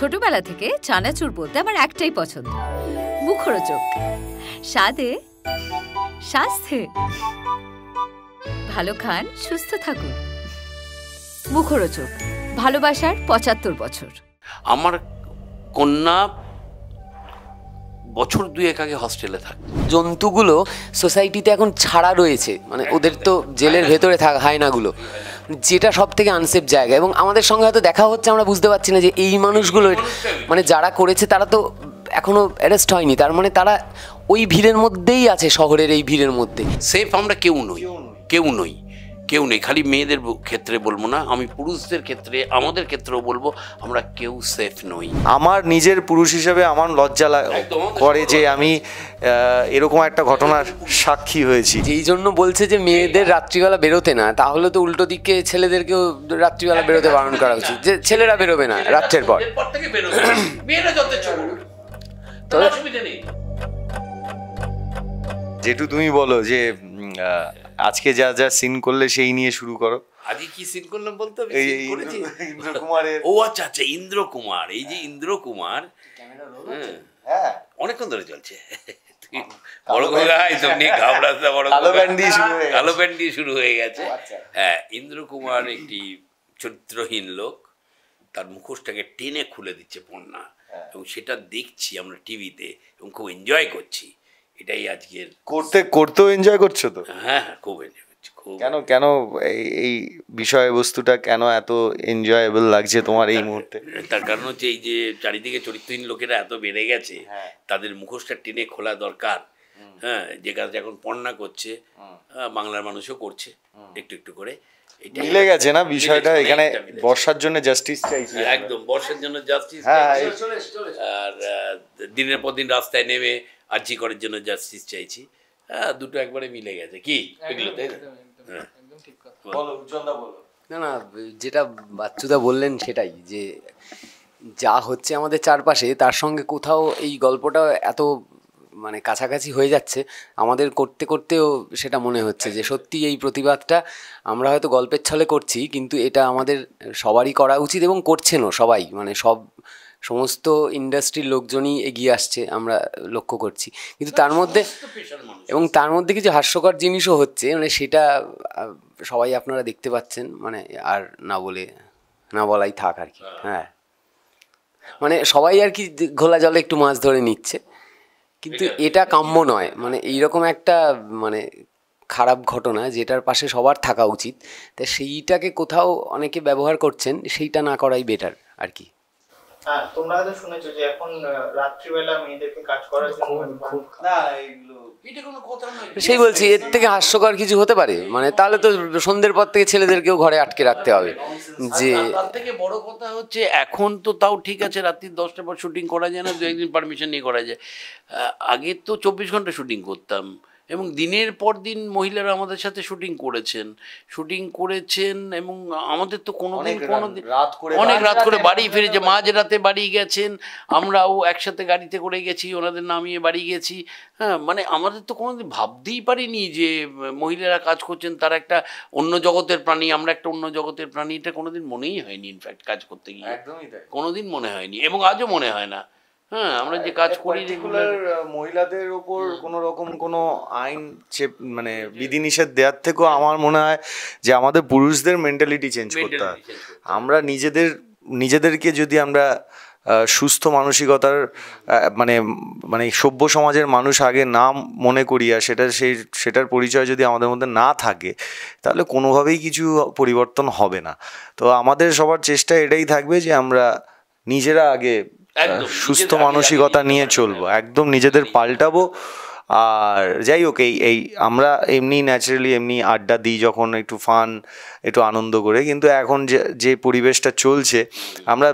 ছোটবেলা থেকে চানাচুর বলতে আমার একটাই পছন্দ মুখরোচক স্বাদে স্বাস্থ্যে ভালো খান সুস্থ থাকুন মুখরোচক ভালোবাসার পঁচাত্তর বছর আমার কন্যা বছর এক আগে হস্টেলে থাকে জন্তুগুলো সোসাইটিতে এখন ছাড়া রয়েছে মানে ওদের তো জেলের ভেতরে থাক হায়নাগুলো যেটা সব থেকে আনসেফ জায়গা এবং আমাদের সঙ্গে হয়তো দেখা হচ্ছে আমরা বুঝতে পারছি না যে এই মানুষগুলো মানে যারা করেছে তারা তো এখনও অ্যারেস্ট হয়নি তার মানে তারা ওই ভিড়ের মধ্যেই আছে শহরের এই ভিড়ের মধ্যে সেফ আমরা কেউ নই কেউ নই কেউ নেই খালি মেয়েদের ক্ষেত্রে বলবো না আমি পুরুষদের ক্ষেত্রে আমাদের ক্ষেত্রেও বলবো আমরা কেউ সেফ নই আমার নিজের পুরুষ হিসেবে আমার লজ্জা করে যে আমি এরকম একটা ঘটনার সাক্ষী হয়েছি এই জন্য বলছে যে মেয়েদের হ্যাঁ। রাত্রিবেলা বেরোতে না তাহলে তো উল্টো দিকে ছেলেদেরকেও রাত্রিবেলা বেরোতে বারণ করা উচিত যে ছেলেরা বেরোবে না রাত্রের পর যেটু তুমি বলো যে আজকে যা যা সিন করলে সেই নিয়ে শুরু করো আজকে কি সিন করলাম বলতে হবে ইন্দ্র কুমারের ও আচ্ছা আচ্ছা ইন্দ্রকুমার এই যে ইন্দ্রকুমার হ্যাঁ। হ্যাঁ। অনেকক্ষণ ধরে চলছে কালো প্যান্ট শুরু হয়ে গেছে আচ্ছা। হ্যাঁ ইন্দ্র একটি চরিত্রহীন লোক তার মুখোশটাকে টেনে খুলে দিচ্ছে পন্না হ্যাঁ। এবং সেটা দেখছি আমরা টিভিতে এবং খুব এনজয় করছি এটাই আজকের করতে করতেও এনজয় করছো তো হ্যাঁ হ্যাঁ খুব এনজয় কেন কেন এই বিষয়বস্তুটা কেন এত এনজয়েবল লাগছে তোমার এই মুহূর্তে তার কারণ হচ্ছে এই যে চারিদিকে চরিত্রহীন লোকেরা এত বেড়ে গেছে হ্যাঁ। তাদের মুখোশটা টেনে খোলা দরকার হ্যাঁ যে কাজ এখন পণ্যা করছে বাংলার মানুষও করছে একটু একটু করে মিলে গেছে না বিষয়টা মানে এখানে বর্ষার জন্য জাস্টিস চাইছি একদম বর্ষার জন্য জাস্টিস হ্যাঁ, আর দিনের পর দিন রাস্তায় নেমে আর জি করার জন্য জাস্টিস চাইছি হ্যাঁ দুটো একবারে মিলে গেছে কি এগুলো তাই না হ্যাঁ। না না যেটা বাচ্চুদা বললেন সেটাই যে যা হচ্ছে আমাদের চারপাশে তার সঙ্গে কোথাও এই গল্পটা এত মানে কাছাকাছি হয়ে যাচ্ছে আমাদের করতে করতেও সেটা মনে হচ্ছে যে সত্যি এই প্রতিবাদটা আমরা হয়তো গল্পের ছলে করছি কিন্তু এটা আমাদের সবারই করা উচিত এবং করছেনও সবাই মানে সব সমস্ত ইন্ডাস্ট্রির লোকজনই এগিয়ে আসছে আমরা লক্ষ্য করছি কিন্তু তার মধ্যে এবং তার মধ্যে কিছু হাস্যকর জিনিসও হচ্ছে মানে সেটা সবাই আপনারা দেখতে পাচ্ছেন মানে আর না বলে না বলাই থাক আর কি হ্যাঁ, হ্যাঁ। মানে সবাই আর কি ঘোলা জলে একটু মাছ ধরে নিচ্ছে কিন্তু এটা কাম্য নয় মানে এইরকম একটা মানে খারাপ ঘটনা যেটার পাশে সবার থাকা উচিত তা সেইটাকে কোথাও অনেকে ব্যবহার করছেন সেইটা না করাই বেটার আর কি হ্যাঁ, তোমরা শুনেছো যে এখন রাত্রিবেলা মেয়েদেরকে কাজ করার জন্য না এগুলো সেই বলছি এর থেকে হাস্যকর কিছু হতে পারে মানে তাহলে তো সন্ধ্যের পর থেকে ছেলেদেরকেও ঘরে আটকে রাখতে হবে যে তার থেকে বড় কথা হচ্ছে এখন তো তাও ঠিক আছে রাত্রি দশটার পর শুটিং করা যায় না দু একদিন পারমিশন নিয়ে করা যায় আগে তো চব্বিশ ঘন্টা শুটিং করতাম এবং দিনের পর দিন মহিলারা আমাদের সাথে শুটিং করেছেন শুটিং করেছেন এবং আমাদের তো কোনো দিন কোনো অনেক রাত করে বাড়ি ফিরেছে মাঝ রাতে বাড়ি গেছেন আমরাও একসাথে গাড়িতে করে গেছি ওনাদের নামিয়ে বাড়ি গেছি হ্যাঁ মানে আমাদের তো কোনো ভাবতেই পারিনি যে মহিলারা কাজ করছেন তারা একটা অন্য জগতের প্রাণী আমরা একটা অন্য জগতের প্রাণী এটা কোনোদিন মনেই হয়নি ইনফ্যাক্ট কাজ করতে গিয়ে একদমই কোনোদিন মনে হয়নি এবং আজও মনে হয় না হ্যাঁ আমরা যে কাজ করি রেগুলার মহিলাদের ওপর কোনো রকম কোনো আইন মানে বিধিনিষেধ দেওয়ার থেকেও আমার মনে হয় যে আমাদের পুরুষদের মেন্টালিটি চেঞ্জ করতে হয় আমরা নিজেদের নিজেদেরকে যদি আমরা সুস্থ মানসিকতার মানে মানে সভ্য সমাজের মানুষ আগে না মনে করিয়া সেটা সেই সেটার পরিচয় যদি আমাদের মধ্যে না থাকে তাহলে কোনোভাবেই কিছু পরিবর্তন হবে না তো আমাদের সবার চেষ্টা এটাই থাকবে যে আমরা নিজেরা আগে সুস্থ মানসিকতা নিয়ে হ্যাঁ, চলবো একদম নিজেদের পাল্টাবো আর যাই হোক এই এই আমরা এমনি ন্যাচারালি এমনি আড্ডা দিই যখন একটু ফান একটু আনন্দ করে কিন্তু এখন যে যে পরিবেশটা চলছে আমরা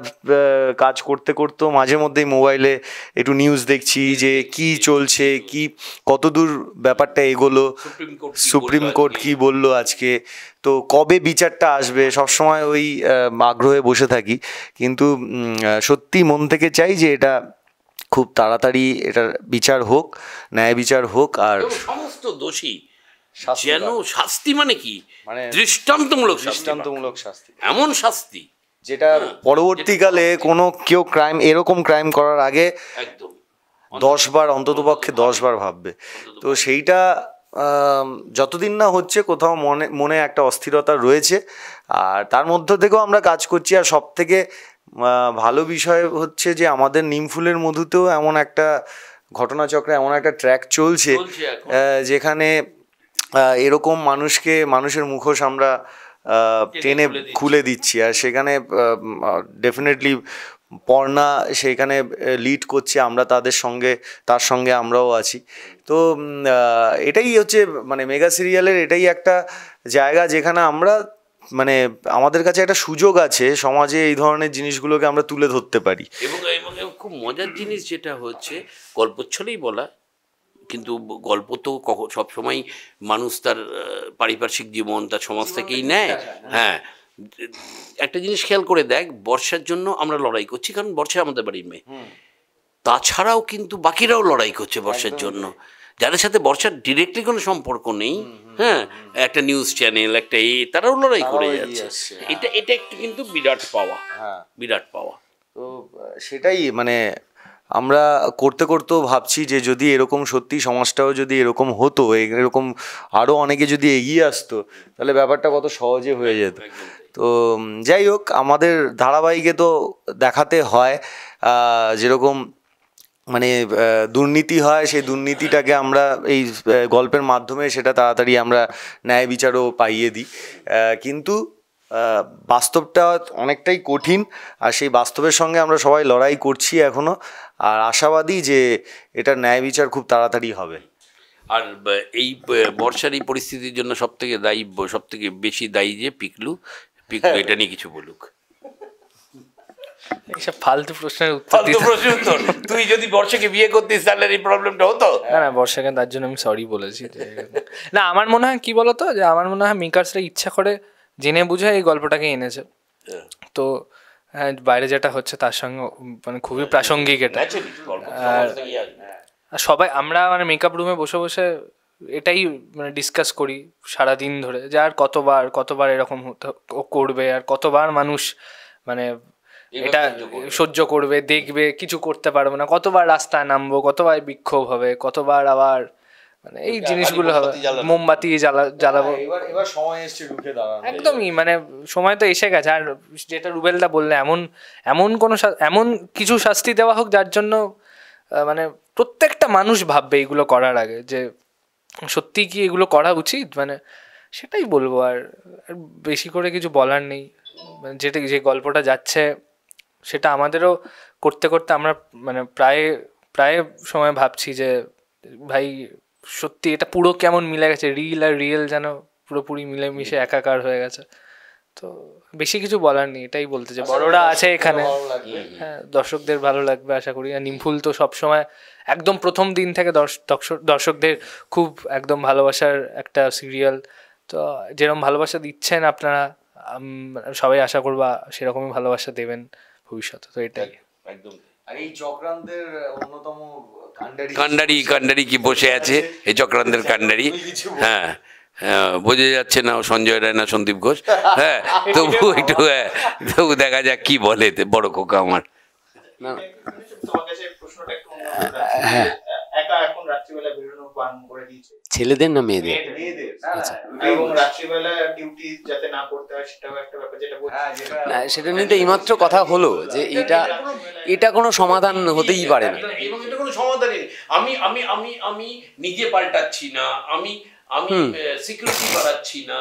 কাজ করতে করতেও মাঝে মধ্যেই মোবাইলে একটু নিউজ দেখছি যে কি চলছে কি কতদূর ব্যাপারটা এগোলো সুপ্রিম কোর্ট কি বললো আজকে তো কবে বিচারটা আসবে সবসময় ওই আগ্রহে বসে থাকি কিন্তু সত্যি মন থেকে চাই যে এটা খুব তাড়াতাড়ি এটার বিচার হোক ন্যায় বিচার হোক আর সমস্ত দোষী যেন শাস্তি মানে কি মানে দৃষ্টান্তমূলক দৃষ্টান্তমূলক শাস্তি এমন শাস্তি হ্যাঁ, যেটা পরবর্তীকালে কোনো কেউ ক্রাইম এরকম ক্রাইম করার আগে একদম দশ বার অন্ততপক্ষে দশ বার ভাববে তো সেইটা যতদিন না হচ্ছে কোথাও মনে মনে একটা অস্থিরতা রয়েছে আর তার মধ্য থেকেও আমরা কাজ করছি আর সব থেকে ভালো বিষয় হচ্ছে যে আমাদের নিমফুলের মধুতেও এমন একটা ঘটনাচক্রে এমন একটা ট্র্যাক চলছে যেখানে এরকম মানুষকে মানুষের মুখোশ আমরা টেনে খুলে দিচ্ছি আর সেখানে ডেফিনেটলি পর্ণা সেখানে লিড করছে আমরা তাদের সঙ্গে তার সঙ্গে আমরাও আছি তো এটাই হচ্ছে মানে মেগা সিরিয়ালের এটাই একটা জায়গা যেখানে আমরা মানে আমাদের কাছে একটা সুযোগ আছে সমাজে এই ধরনের জিনিসগুলোকে আমরা তুলে ধরতে পারি এবং খুব মজার জিনিস যেটা হচ্ছে গল্পচ্ছলেই বলা কিন্তু গল্প তো সবসময় মানুষ তার পারিপার্শ্বিক জীবন তার সমাজ থেকেই নেয় হ্যাঁ।, হ্যাঁ একটা জিনিস খেয়াল করে দেখ বর্ষার জন্য আমরা লড়াই করছি কারণ বর্ষা আমাদের বাড়ির মেয়ে তাছাড়াও কিন্তু বাকিরাও লড়াই করছে বর্ষার জন্য যাদের সাথে বর্ষার ডিরেক্টলি কোনো সম্পর্ক নেই হ্যাঁ একটা নিউজ চ্যানেল একটা এ তারাও লড়াই করে যাচ্ছে হ্যাঁ। এটা এটা একটু কিন্তু বিরাট পাওয়া হ্যাঁ বিরাট পাওয়া তো সেটাই মানে আমরা করতে করতেও ভাবছি যে যদি এরকম সত্যি সমাজটাও যদি এরকম হতো এরকম আরও অনেকে যদি এগিয়ে আসতো তাহলে ব্যাপারটা কত সহজে হয়ে যেত তো যাই হোক আমাদের ধারাবাহিকে তো দেখাতে হয় যেরকম মানে দুর্নীতি হয় সেই দুর্নীতিটাকে আমরা এই গল্পের মাধ্যমে সেটা তাড়াতাড়ি আমরা ন্যায় বিচারও পাইয়ে দিই কিন্তু বাস্তবটা অনেকটাই কঠিন আর সেই বাস্তবের সঙ্গে আমরা সবাই লড়াই করছি এখনও আর আশাবাদী যে এটা ন্যায় বিচার খুব তাড়াতাড়ি হবে আর এই বর্ষার এই পরিস্থিতির জন্য সবথেকে দায়ী সবথেকে বেশি দায়ী যে পিকলু পিকলু হ্যাঁ। এটা নিয়ে কিছু বলুক এইসব ফালতু প্রশ্নের উত্তর ফালতু উত্তর তুই যদি বর্ষাকে বিয়ে করতিস তাহলে এই প্রবলেমটা হতো না না বর্ষাকে তার জন্য আমি সরি বলেছি না আমার মনে হয় কি বলতো যে আমার মনে হয় মেকার্সরা ইচ্ছা করে জেনে বুঝে এই গল্পটাকে এনেছে হ্যাঁ। তো হ্যাঁ বাইরে যেটা হচ্ছে তার সঙ্গে মানে খুবই হ্যাঁ, প্রাসঙ্গিক এটা হ্যাঁ। আর সবাই আমরা মানে মেকআপ রুমে বসে বসে এটাই মানে ডিসকাস করি সারা দিন ধরে যে আর কতবার কতবার এরকম করবে আর কতবার মানুষ মানে এটা সহ্য করবে দেখবে কিছু করতে পারবে না কতবার রাস্তায় নামবো কতবার বিক্ষোভ হবে কতবার আবার মানে এই জিনিসগুলো হবে মোমবাতি জ্বালা হ্যাঁ, জ্বালাবো এবার সময় রুখে দাঁড়ানো একদমই মানে সময় তো এসে গেছে আর যেটা রুবেলদা বললে এমন এমন কোনো এমন কিছু শাস্তি দেওয়া হোক যার জন্য মানে প্রত্যেকটা মানুষ ভাববে এগুলো করার আগে যে সত্যি কি এগুলো করা উচিত মানে সেটাই বলবো আর বেশি করে কিছু বলার নেই মানে যেটা যে গল্পটা যাচ্ছে সেটা আমাদেরও করতে করতে আমরা মানে প্রায় প্রায় সময় ভাবছি যে ভাই সত্যি এটা পুরো কেমন মিলে গেছে রিল আর রিয়েল যেন পুরোপুরি মিলে মিশে একাকার হয়ে গেছে তো বেশি কিছু বলার নেই এটাই বলতে যে আচ্ছা, বড়রা আছে এখানে হ্যাঁ দর্শকদের ভালো লাগবে আশা করি আর নিমফুল তো সবসময় একদম প্রথম দিন থেকে দর্শক দর্শকদের খুব একদম ভালোবাসার একটা সিরিয়াল তো যেরকম ভালোবাসা দিচ্ছেন আপনারা সবাই আশা করবা সেরকমই ভালোবাসা দেবেন ভবিষ্যতে তো এটাই একদম আর এই চক্রান্তের অন্যতম কান্ডারি কান্ডারি কি বসে আছে হ্যাঁ, এই চক্রান্তের কান্ডারি হ্যাঁ, হ্যাঁ বোঝা যাচ্ছে না সঞ্জয় রায় না সন্দীপ ঘোষ হ্যাঁ তবু একটু হ্যাঁ তবু দেখা যাক কি বলে বড় খোকা আমার না হ্যাঁ এখন রাত্রিবেলা বেরোনো করে দিয়েছে ছেলেদের না মেয়েদের হ্যাঁ। আচ্ছা। হ্যাঁ, না সেটা নিয়ে এইমাত্র কথা হলো যে এটা এটা কোনো সমাধান হতেই পারে না এবং এটা কোনো সমাধানই আমি আমি আমি আমি নিজে পাল্টাচ্ছি না আমি আমি সিকিউরিটি বাড়াচ্ছি না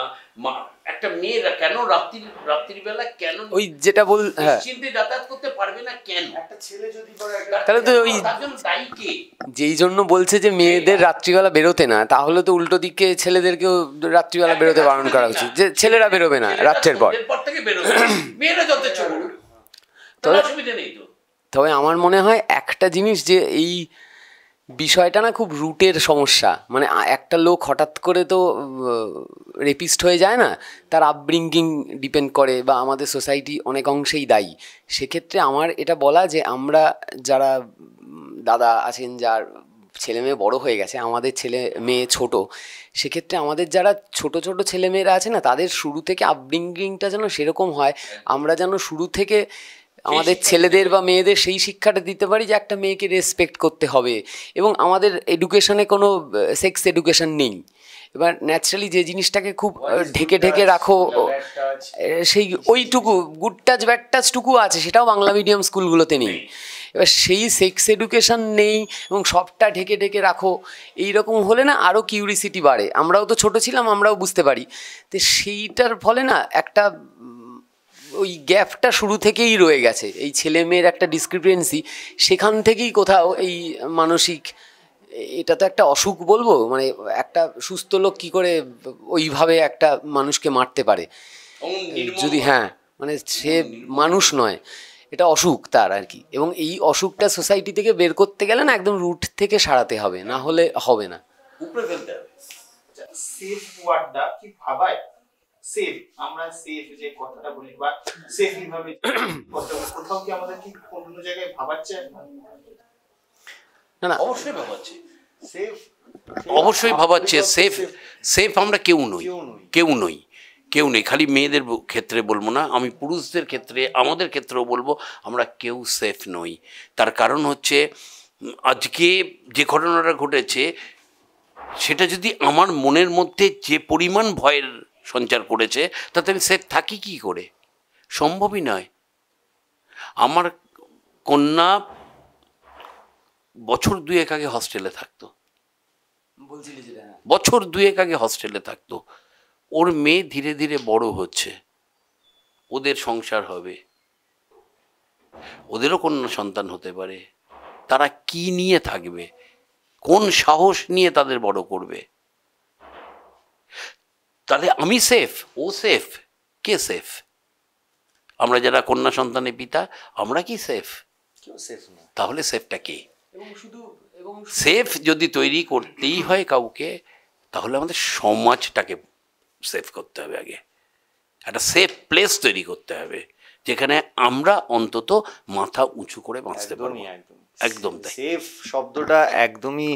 একটা মেয়েরা কেন রাত্রি রাত্রিবেলা কেন ওই যেটা বল হ্যাঁ। চিন্তে যাতায়াত করতে পারবে না কেন একটা ছেলে যদি তাহলে তো ওই যেই জন্য বলছে যে মেয়েদের রাত্রিবেলা বেরোতে না তাহলে তো উল্টো দিকে ছেলেদেরকেও রাত্রিবেলা বেরোতে বারণ করা উচিত যে ছেলেরা বেরোবে না রাত্রের পর থেকে বেরোবে মেয়েরা যথেষ্ট অসুবিধা নেই তো তবে আমার মনে হয় একটা জিনিস যে এই বিষয়টা না খুব রুটের সমস্যা মানে একটা লোক হঠাৎ করে তো রেপিস্ট হয়ে যায় না তার আপব্রিঙ্গিং ডিপেন্ড করে বা আমাদের সোসাইটি অনেক অংশেই দায়ী সেক্ষেত্রে আমার এটা বলা যে আমরা যারা দাদা আছেন যার ছেলে মেয়ে বড়ো হয়ে গেছে আমাদের ছেলে মেয়ে ছোট সেক্ষেত্রে আমাদের যারা ছোট ছোট ছেলে মেয়েরা আছে না তাদের শুরু থেকে আপব্রিঙ্গিংটা যেন সেরকম হয় হ্যাঁ। আমরা যেন শুরু থেকে আমাদের ছেলেদের বা মেয়েদের সেই শিক্ষাটা দিতে পারি যে একটা মেয়েকে রেসপেক্ট করতে হবে এবং আমাদের এডুকেশনে কোনো সেক্স এডুকেশন নেই এবার ন্যাচারালি যে জিনিসটাকে খুব ঢেকে ঢেকে রাখো সেই ওইটুকু গুড টাচ ব্যাড টাচটুকু আছে সেটাও বাংলা মিডিয়াম স্কুলগুলোতে নেই এবার সেই সেক্স এডুকেশন নেই এবং সবটা ঢেকে ঢেকে রাখো এই রকম হলে না আরও কিউরিসিটি বাড়ে আমরাও তো ছোট ছিলাম আমরাও বুঝতে পারি তো সেইটার ফলে না একটা ওই গ্যাপটা শুরু থেকেই রয়ে গেছে এই ছেলে মেয়ের একটা ডিসক্রিপেন্সি সেখান থেকেই কোথাও এই মানসিক এটা তো একটা অসুখ বলবো মানে একটা সুস্থ লোক কী করে ওইভাবে একটা মানুষকে মারতে পারে যদি হ্যাঁ মানে সে মানুষ নয় এটা অসুখ তার আর কি এবং এই অসুখটা সোসাইটি থেকে বের করতে গেলে না একদম রুট থেকে সারাতে হবে না হলে হবে না উপরে ফেলতে হবে সেফ আচ্ছা, ওয়ার্ডটা কি ভাবায় সেফ আমরা সেফ যে কথাটা বলি বা কোথাও কি আমাদের কি অন্য জায়গায় ভাবাচ্ছে না না অবশ্যই ভাবাচ্ছে সেফ অবশ্যই ভাবাচ্ছে সেফ সেফ আমরা কেউ নই কেউ নই কেউ নেই খালি মেয়েদের ক্ষেত্রে বলবো না আমি পুরুষদের ক্ষেত্রে আমাদের ক্ষেত্রেও বলবো আমরা কেউ সেফ নই তার কারণ হচ্ছে আজকে যে ঘটনাটা ঘটেছে সেটা যদি আমার মনের মধ্যে যে পরিমাণ ভয়ের সঞ্চার করেছে তাতে আমি সেফ থাকি কি করে সম্ভবই নয় আমার কন্যা বছর দুয়েক আগে হস্টেলে থাকতো হ্যাঁ। বছর দুয়েক আগে হস্টেলে থাকতো ওর মেয়ে ধীরে ধীরে বড় হচ্ছে ওদের সংসার হবে ওদেরও কন্যা সন্তান হতে পারে তারা কি নিয়ে থাকবে কোন সাহস নিয়ে তাদের বড় করবে তাহলে আমি সেফ ও সেফ কে সেফ আমরা যারা কন্যা সন্তানের পিতা আমরা কি সেফ তাহলে সেফটা কে সেফ যদি তৈরি করতেই হয় কাউকে তাহলে আমাদের সমাজটাকে সেফ করতে হবে আগে একটা সেফ প্লেস তৈরি করতে হবে যেখানে আমরা অন্তত মাথা উঁচু করে বাঁচতে পারবো একদম সেফ শব্দটা একদমই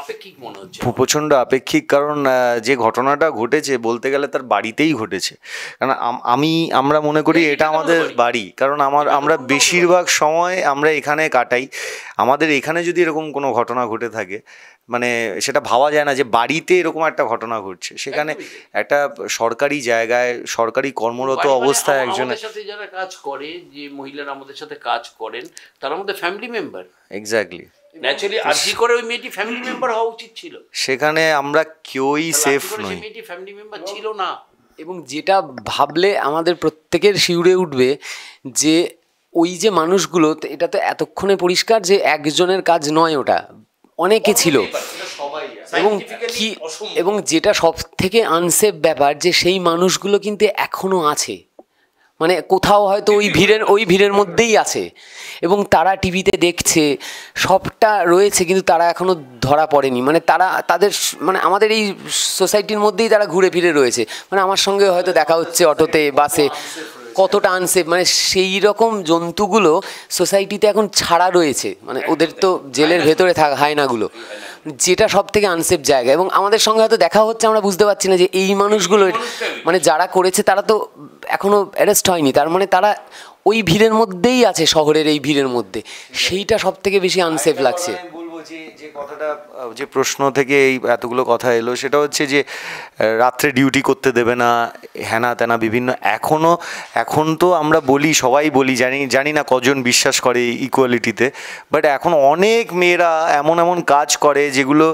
আপেক্ষিক মনে হচ্ছে প্রচণ্ড আপেক্ষিক কারণ যে ঘটনাটা ঘটেছে বলতে গেলে তার বাড়িতেই ঘটেছে কারণ আমি আমরা মনে করি হ্যাঁ, এটা আমাদের বাড়ি কারণ আমার আমরা বেশিরভাগ সময় আমরা এখানে কাটাই আমাদের এখানে যদি এরকম কোনো ঘটনা ঘটে থাকে মানে সেটা ভাবা যায় না যে বাড়িতে এরকম একটা ঘটনা ঘটছে সেখানে একটা সরকারি জায়গায় সরকারি কর্মরত মানে অবস্থায় একজন সাথে যারা কাজ করে যে মহিলারা আমাদের সাথে কাজ করেন তারা আমাদের ফ্যামিলি মেম্বার এক্স্যাক্টলি করে ওই মেয়েটি ফ্যামিলি মেম্বার হওয়া উচিত ছিল সেখানে আমরা কেউই সেফ নই মেয়েটি ফ্যামিলি মেম্বার ছিল না এবং যেটা ভাবলে আমাদের প্রত্যেকের শিউরে উঠবে যে ওই যে মানুষগুলো এটা তো এতক্ষণে পরিষ্কার যে একজনের কাজ নয় ওটা অনেকে ছিল এবং কি এবং যেটা সব থেকে আনসেফ ব্যাপার যে সেই মানুষগুলো কিন্তু এখনও আছে মানে কোথাও হয়তো ওই ভিড়ের ওই ভিড়ের মধ্যেই আছে এবং তারা টিভিতে দেখছে সবটা রয়েছে কিন্তু তারা এখনও ধরা পড়েনি মানে তারা তাদের মানে আমাদের এই সোসাইটির মধ্যেই তারা ঘুরে ফিরে রয়েছে মানে আমার সঙ্গে হয়তো দেখা হচ্ছে অটোতে বাসে কতটা আনসেফ মানে সেই রকম জন্তুগুলো সোসাইটিতে এখন ছাড়া রয়েছে মানে ওদের তো জেলের ভেতরে থাকা নাগুলো যেটা সব থেকে আনসেফ জায়গা এবং আমাদের সঙ্গে হয়তো দেখা হচ্ছে আমরা বুঝতে পারছি না যে এই মানুষগুলো মানে যারা করেছে তারা তো এখনও অ্যারেস্ট হয়নি তার মানে তারা ওই ভিড়ের মধ্যেই আছে শহরের এই ভিড়ের মধ্যে সেইটা সব থেকে বেশি আনসেফ লাগছে যে কথাটা যে প্রশ্ন থেকে এই এতগুলো কথা এলো সেটা হচ্ছে যে রাত্রে ডিউটি করতে দেবে না হ্যানা তেনা বিভিন্ন এখনও এখন তো আমরা বলি সবাই বলি জানি জানি না কজন বিশ্বাস করে ইকুয়ালিটিতে বাট এখন অনেক মেয়েরা এমন এমন কাজ করে যেগুলো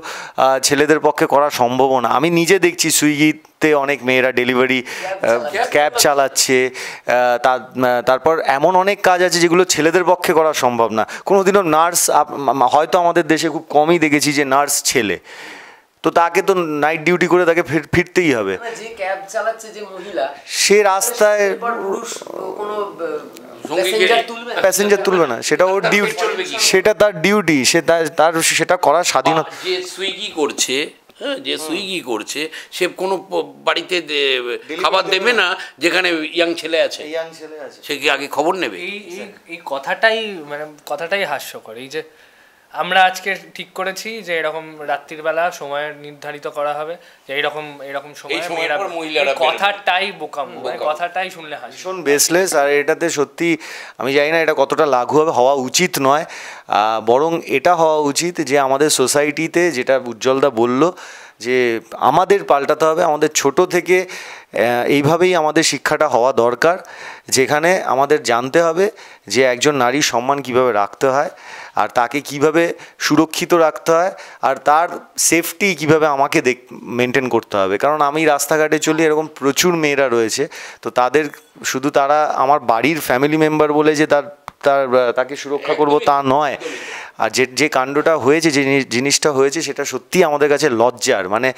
ছেলেদের পক্ষে করা সম্ভব না আমি নিজে দেখছি সুইগি তে অনেক মেয়েরা ডেলিভারি ক্যাব চালাচ্ছে তারপর এমন অনেক কাজ আছে যেগুলো ছেলেদের পক্ষে করা সম্ভব না কোনোদিনও নার্স হয়তো আমাদের দেশে খুব কমই দেখেছি যে নার্স ছেলে তো তাকে তো নাইট ডিউটি করে তাকে ফিরতেই হবে সে রাস্তায় প্যাসেঞ্জার তুলবে না সেটা ওর ডিউটি সেটা তার ডিউটি সে তার সেটা করার স্বাধীনতা সুইগি করছে হ্যাঁ যে সুইগি করছে সে কোনো বাড়িতে খাবার দেবে না যেখানে ইয়াং ছেলে আছে সে কি আগে খবর নেবে এই কথাটাই মানে কথাটাই হাস্যকর এই যে আমরা আজকে ঠিক করেছি যে এরকম রাত্রির বেলা সময় নির্ধারিত করা হবে যে এরকম এরকম সময় কথাটাই বোকাম কথাটাই শুনলে হাসি শুন বেসলেস আর এটাতে সত্যি আমি জানি না এটা কতটা লাঘু হবে হওয়া উচিত নয় বরং এটা হওয়া উচিত যে আমাদের সোসাইটিতে যেটা উজ্জ্বলদা বলল যে আমাদের পাল্টাতে হবে আমাদের ছোট থেকে এইভাবেই আমাদের শিক্ষাটা হওয়া দরকার যেখানে আমাদের জানতে হবে যে একজন নারী সম্মান কিভাবে রাখতে হয় আর তাকে কিভাবে সুরক্ষিত রাখতে হয় আর তার সেফটি কিভাবে আমাকে দেখ মেনটেন করতে হবে কারণ আমি রাস্তাঘাটে চলি এরকম প্রচুর মেয়েরা রয়েছে তো তাদের শুধু তারা আমার বাড়ির ফ্যামিলি মেম্বার বলে যে তার তার তাকে সুরক্ষা করব তা নয় আর যে যে কাণ্ডটা হয়েছে যে জিনিসটা হয়েছে সেটা সত্যি আমাদের কাছে লজ্জার মানে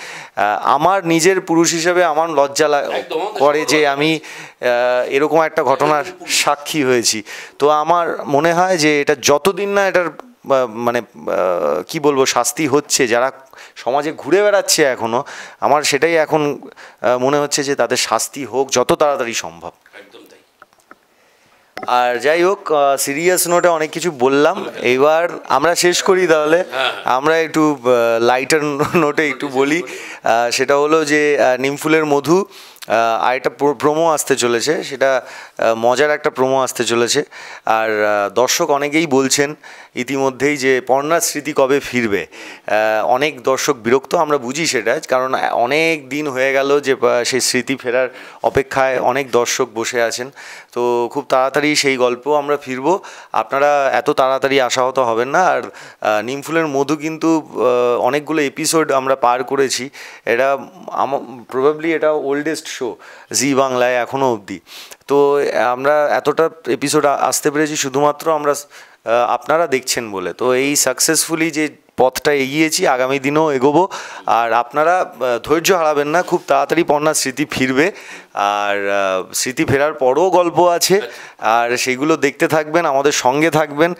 আমার নিজের পুরুষ হিসেবে আমার লজ্জা করে যে আমি এরকম একটা ঘটনার সাক্ষী হয়েছি তো আমার মনে হয় যে এটা যতদিন না এটার মানে কি বলবো শাস্তি হচ্ছে যারা সমাজে ঘুরে বেড়াচ্ছে এখনও আমার সেটাই এখন মনে হচ্ছে যে তাদের শাস্তি হোক যত তাড়াতাড়ি সম্ভব আর যাই হোক সিরিয়াস নোটে অনেক কিছু বললাম এবার আমরা শেষ করি তাহলে হ্যাঁ। আমরা একটু লাইটার নোটে একটু বলি সেটা হলো যে নিমফুলের মধু আর একটা প্রোমো আসতে চলেছে সেটা মজার একটা প্রোমো আসতে চলেছে আর দর্শক অনেকেই বলছেন ইতিমধ্যেই যে পর্ণার স্মৃতি কবে ফিরবে অনেক দর্শক বিরক্ত আমরা বুঝি সেটা কারণ অনেক দিন হয়ে গেল যে সেই স্মৃতি ফেরার অপেক্ষায় অনেক দর্শক বসে আছেন তো খুব তাড়াতাড়ি সেই গল্প আমরা ফিরব আপনারা এত তাড়াতাড়ি আশাহত হবেন না আর নিমফুলের মধু কিন্তু অনেকগুলো এপিসোড আমরা পার করেছি এটা প্রবাবলি এটা ওল্ডেস্ট শো জি বাংলায় এখনও অবধি তো আমরা এতটা এপিসোড আসতে পেরেছি শুধুমাত্র আমরা আপনারা দেখছেন বলে তো এই সাকসেসফুলি যে পথটা এগিয়েছি আগামী দিনেও এগোবো আর আপনারা ধৈর্য হারাবেন না খুব তাড়াতাড়ি পণ্যার স্মৃতি ফিরবে আর স্মৃতি ফেরার পরও গল্প আছে আর সেইগুলো দেখতে থাকবেন আমাদের সঙ্গে থাকবেন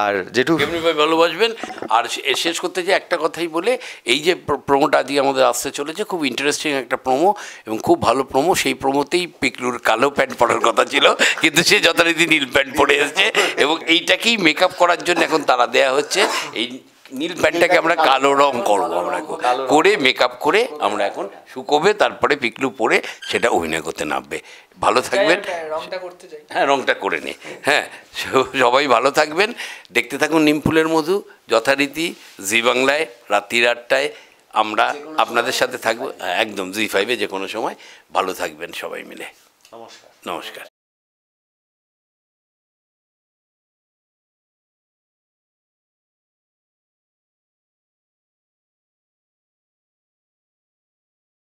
আর যেটুকু এমনিভাবে ভালোবাসবেন আর শেষ করতে যে একটা কথাই বলে এই যে প্রোমোটা আজকে আমাদের আসতে চলেছে খুব ইন্টারেস্টিং একটা প্রোমো এবং খুব ভালো প্রোমো সেই প্রোমোতেই পিকলুর কালো প্যান্ট পরার কথা ছিল কিন্তু সে যথারীতি নীল প্যান্ট পরে এসেছে এবং এইটাকেই মেকআপ করার জন্য এখন তারা দেয়া হচ্ছে এই নীল প্যান্টটাকে আমরা কালো রং করবো আমরা করে মেকআপ করে আমরা এখন শুকোবে তারপরে পিকলু পরে সেটা অভিনয় করতে নামবে ভালো থাকবেন হ্যাঁ রংটা করে নে হ্যাঁ সবাই ভালো থাকবেন দেখতে থাকুন নিমফুলের মধু যথারীতি জি বাংলায় রাত্রির আটটায় আমরা আপনাদের সাথে থাকবো একদম জি ফাইভে যে কোনো সময় ভালো থাকবেন সবাই মিলে নমস্কার নমস্কার